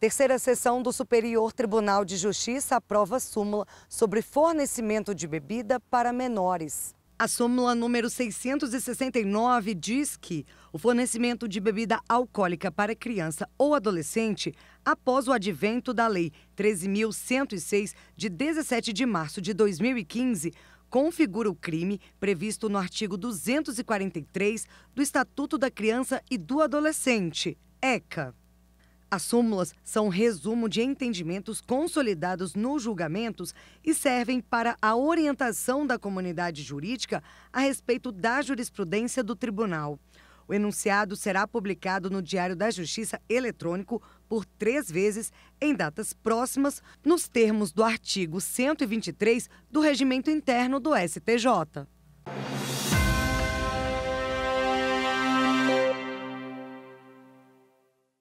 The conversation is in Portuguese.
Terceira sessão do Superior Tribunal de Justiça aprova súmula sobre fornecimento de bebida para menores. A súmula número 669 diz que o fornecimento de bebida alcoólica para criança ou adolescente, após o advento da Lei 13.106, de 17 de março de 2015, configura o crime previsto no artigo 243 do Estatuto da Criança e do Adolescente, ECA. As súmulas são um resumo de entendimentos consolidados nos julgamentos e servem para a orientação da comunidade jurídica a respeito da jurisprudência do tribunal. O enunciado será publicado no Diário da Justiça eletrônico por três vezes em datas próximas, nos termos do artigo 123 do Regimento Interno do STJ.